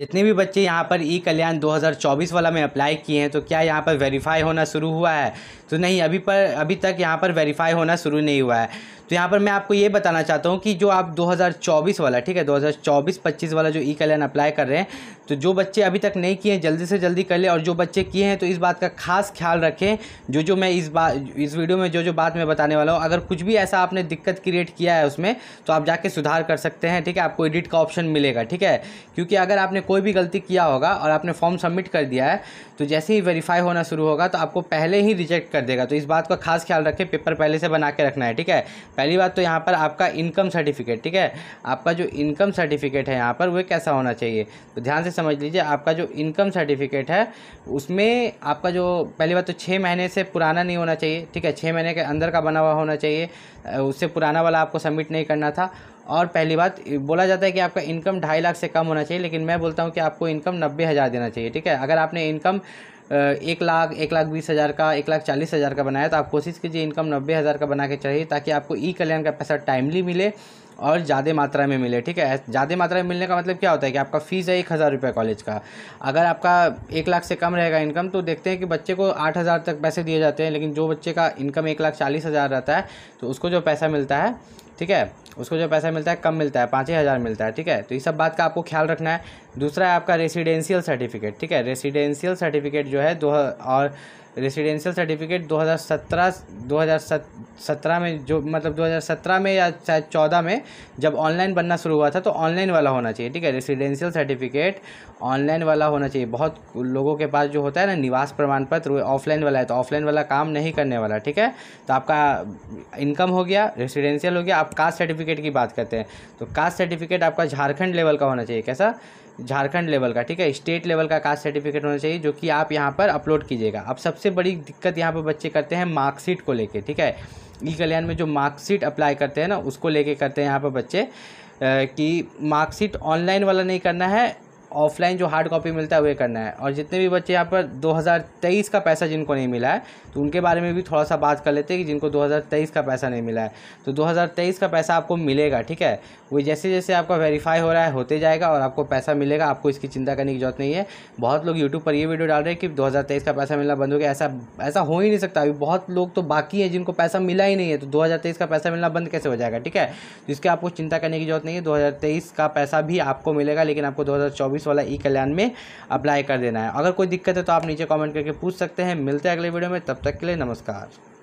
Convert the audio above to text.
जितने भी बच्चे यहाँ पर ई कल्याण 2024 वाला में अप्लाई किए हैं तो क्या यहाँ पर वेरीफाई होना शुरू हुआ है तो नहीं अभी पर अभी तक यहाँ पर वेरीफाई होना शुरू नहीं हुआ है तो यहाँ पर मैं आपको ये बताना चाहता हूँ कि जो आप 2024 वाला ठीक है 2024-25 वाला जो ई कल्याण अप्लाई कर रहे हैं तो जो बच्चे अभी तक नहीं किए हैं जल्दी से जल्दी कर लें और जो बच्चे किए हैं तो इस बात का खास ख्याल रखें जो जो मैं इस बात इस वीडियो में जो जो बात मैं बताने वाला हूँ अगर कुछ भी ऐसा आपने दिक्कत क्रिएट किया है उसमें तो आप जाके सुधार कर सकते हैं ठीक है आपको एडिट का ऑप्शन मिलेगा ठीक है क्योंकि अगर आपने कोई भी गलती किया होगा और आपने फॉर्म सबमिट कर दिया है तो जैसे ही वेरीफाई होना शुरू होगा तो आपको पहले ही रिजेक्ट कर देगा तो इस बात का खास ख्याल रखें पेपर पहले से बना के रखना है ठीक है पहली बात तो यहाँ पर आपका इनकम सर्टिफिकेट ठीक है आपका जो इनकम सर्टिफिकेट है यहाँ पर वह कैसा होना चाहिए तो ध्यान से समझ लीजिए आपका जो इनकम सर्टिफिकेट है उसमें आपका जो पहली बात तो छः महीने से पुराना नहीं होना चाहिए ठीक है छः महीने के अंदर का बना हुआ होना चाहिए उससे पुराना वाला आपको सबमिट नहीं करना था और पहली बात बोला जाता है कि आपका इनकम ढाई लाख से कम होना चाहिए लेकिन मैं बोलता हूँ कि आपको इनकम नब्बे हज़ार देना चाहिए ठीक है अगर आपने इनकम एक लाख एक लाख बीस हज़ार का एक लाख चालीस हज़ार का बनाया तो आप कोशिश कीजिए इनकम नब्बे हज़ार का बना के चाहिए ताकि आपको ई कल्याण का पैसा टाइमली मिले और ज़्यादा मात्रा में मिले ठीक है ज़्यादा मात्रा में मिलने का मतलब क्या होता है कि आपका फ़ीस है एक हज़ार रुपये कॉलेज का अगर आपका एक लाख से कम रहेगा इनकम तो देखते हैं कि बच्चे को आठ हज़ार तक पैसे दिए जाते हैं लेकिन जो बच्चे का इनकम एक लाख चालीस हज़ार रहता है तो उसको जो पैसा मिलता है ठीक है उसको जो पैसा मिलता है कम मिलता है पाँच ही हज़ार मिलता है ठीक है तो ये सब बात का आपको ख्याल रखना है दूसरा है आपका रेसिडेंशियल सर्टिफिकेट ठीक है रेसिडेंशियल सर्टिफिकेट जो है दो और रेसिडेंशियल सर्टिफिकेट 2017 2017 में जो मतलब 2017 में या शायद चौदह में जब ऑनलाइन बनना शुरू हुआ था तो ऑनलाइन वाला होना चाहिए ठीक है रेसिडेंशियल सर्टिफिकेट ऑनलाइन वाला होना चाहिए बहुत लोगों के पास जो होता है ना निवास प्रमाण पत्र ऑफलाइन वाला है तो ऑफलाइन वाला काम नहीं करने वाला ठीक है तो आपका इनकम हो गया रेसिडेंशियल हो गया आप कास्ट सर्टिफिकेट की बात करते हैं तो कास्ट सर्टिफिकेट आपका झारखंड लेवल का होना चाहिए कैसा झारखंड लेवल का ठीक है स्टेट लेवल का कास्ट सर्टिफिकेट होना चाहिए जो कि आप यहाँ पर अपलोड कीजिएगा अब सबसे बड़ी दिक्कत यहाँ पर बच्चे करते हैं मार्कशीट को लेकर ठीक है ई कल्याण में जो मार्कशीट अप्लाई करते हैं ना उसको लेके करते हैं यहाँ पर बच्चे कि मार्कशीट ऑनलाइन वाला नहीं करना है ऑफलाइन जो हार्ड कॉपी मिलता है वह करना है और जितने भी बच्चे यहाँ पर 2023 का पैसा जिनको नहीं मिला है तो उनके बारे में भी थोड़ा सा बात कर लेते हैं कि जिनको 2023 का पैसा नहीं मिला है तो 2023 का पैसा आपको मिलेगा ठीक है वो जैसे जैसे आपका वेरीफाई हो रहा है होते जाएगा और आपको पैसा मिलेगा आपको इसकी चिंता करने की जरूरत नहीं है बहुत लोग यूट्यूब पर ये वीडियो डाल रहे हैं कि दो का पैसा मिलना बंद हो गया ऐसा ऐसा हो ही नहीं सकता अभी बहुत लोग तो बाकी हैं जिनको पैसा मिला ही नहीं है तो दो का पैसा मिलना बंद कैसे हो जाएगा ठीक है जिसके तो इसकी आपको चिंता करने की जरूरत नहीं है दो का पैसा भी आपको मिलेगा लेकिन आपको दो चौबीस वाला ई कल्याण में अप्लाई कर देना है अगर कोई दिक्कत है तो आप नीचे कॉमेंट करके पूछ सकते हैं मिलते हैं अगले वीडियो में तब तक के लिए नमस्कार